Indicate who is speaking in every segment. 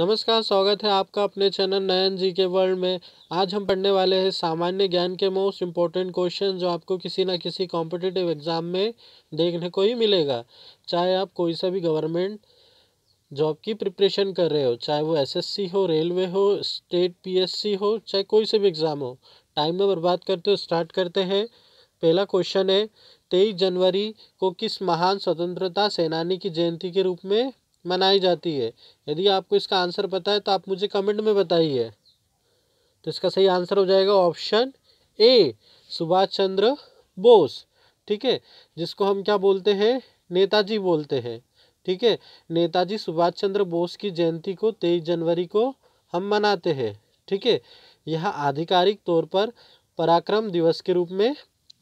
Speaker 1: नमस्कार स्वागत है आपका अपने चैनल नयन जी के वर्ल्ड में आज हम पढ़ने वाले हैं सामान्य ज्ञान के मोस्ट इम्पोर्टेंट क्वेश्चन जो आपको किसी ना किसी कॉम्पिटिटिव एग्ज़ाम में देखने को ही मिलेगा चाहे आप कोई सा भी गवर्नमेंट जॉब की प्रिपरेशन कर रहे हो चाहे वो एसएससी हो रेलवे हो स्टेट पी हो चाहे कोई से भी एग्ज़ाम हो टाइम में बर्बाद करते हो स्टार्ट करते हैं पहला क्वेश्चन है तेईस जनवरी को किस महान स्वतंत्रता सेनानी की जयंती के रूप में मनाई जाती है यदि आपको इसका आंसर पता है तो आप मुझे कमेंट में बताइए तो इसका सही आंसर हो जाएगा ऑप्शन ए सुभाष चंद्र बोस ठीक है जिसको हम क्या बोलते हैं नेताजी बोलते हैं ठीक है नेताजी सुभाष चंद्र बोस की जयंती को तेईस जनवरी को हम मनाते हैं ठीक है यह आधिकारिक तौर पर पराक्रम दिवस के रूप में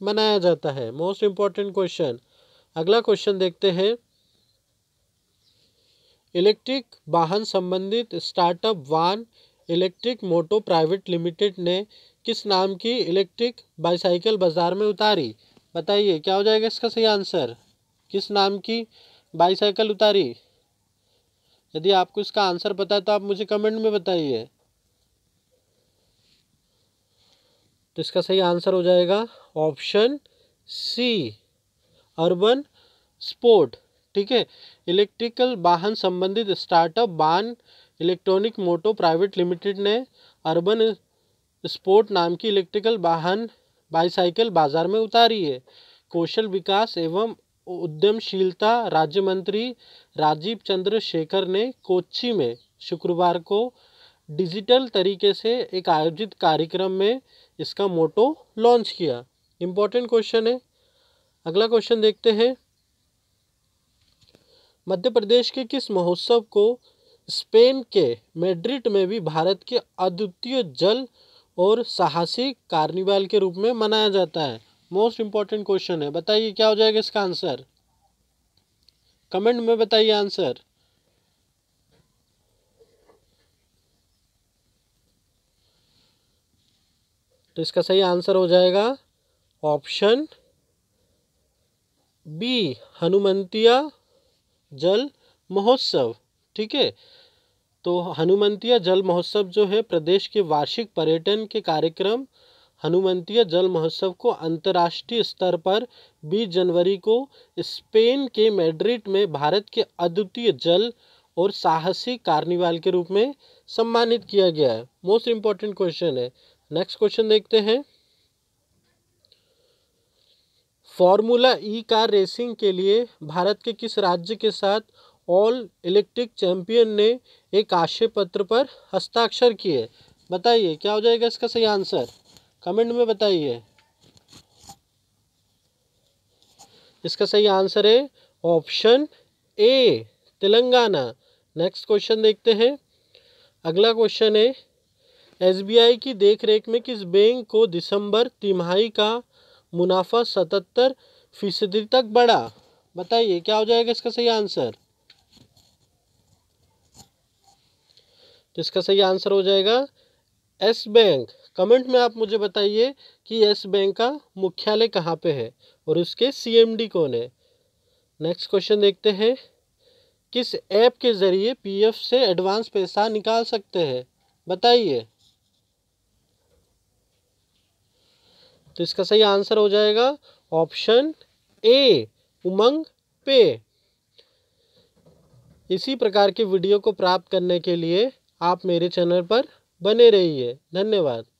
Speaker 1: मनाया जाता है मोस्ट इम्पॉर्टेंट क्वेश्चन अगला क्वेश्चन देखते हैं इलेक्ट्रिक वाहन संबंधित startup Vaan electric moto private limited ने किस नाम की इलेक्ट्रिक बाईसाइकिल बाज़ार में उतारी बताइए क्या हो जाएगा इसका सही आंसर किस नाम की बाईसाइकिल उतारी यदि आपको इसका आंसर पता है तो आप मुझे कमेंट में बताइए तो इसका सही आंसर हो जाएगा ऑप्शन सी अर्बन स्पोर्ट ठीक है इलेक्ट्रिकल वाहन संबंधित startup Vaan electronic moto private limited ने अर्बन स्पोर्ट नाम की इलेक्ट्रिकल वाहन बाईसाइकिल बाजार में उतारी है कौशल विकास एवं उद्यमशीलता राज्य मंत्री राजीव चंद्र शेखर ने कोच्चि में शुक्रवार को डिजिटल तरीके से एक आयोजित कार्यक्रम में इसका मोटो लॉन्च किया इम्पोर्टेंट क्वेश्चन है अगला क्वेश्चन देखते हैं मध्य प्रदेश के किस महोत्सव को स्पेन के मेड्रिड में भी भारत के अद्वितीय जल और साहसिक कार्निवाल के रूप में मनाया जाता है मोस्ट इम्पॉर्टेंट क्वेश्चन है बताइए क्या हो जाएगा इसका आंसर कमेंट में बताइए आंसर तो इसका सही आंसर हो जाएगा ऑप्शन बी हनुमंतिया जल महोत्सव ठीक है तो हनुमंतिया जल महोत्सव जो है प्रदेश के वार्षिक पर्यटन के कार्यक्रम हनुमंतिया जल महोत्सव को अंतर्राष्ट्रीय स्तर पर 20 जनवरी को स्पेन के मैड्रिड में भारत के अद्वितीय जल और साहसिक कार्निवाल के रूप में सम्मानित किया गया है मोस्ट इम्पॉर्टेंट क्वेश्चन है नेक्स्ट क्वेश्चन देखते हैं फॉर्मूला ई कार रेसिंग के लिए भारत के किस राज्य के साथ ऑल इलेक्ट्रिक चैंपियन ने एक आशय पत्र पर हस्ताक्षर किए बताइए क्या हो जाएगा इसका सही आंसर कमेंट में बताइए इसका सही आंसर है option A Telangana next question देखते हैं अगला क्वेश्चन है एसबीआई की देखरेख में किस बैंक को दिसंबर तिमाही का मुनाफा सतहत्तर फीसदी तक बढ़ा बताइए क्या हो जाएगा इसका सही आंसर इसका सही आंसर हो जाएगा एस बैंक कमेंट में आप मुझे बताइए कि यस बैंक का मुख्यालय कहाँ पे है और उसके सीएमडी कौन है नेक्स्ट क्वेश्चन देखते हैं किस ऐप के ज़रिए पीएफ से एडवांस पैसा निकाल सकते हैं बताइए तो इसका सही आंसर हो जाएगा ऑप्शन ए उमंग पे इसी प्रकार की वीडियो को प्राप्त करने के लिए आप मेरे चैनल पर बने रहिए धन्यवाद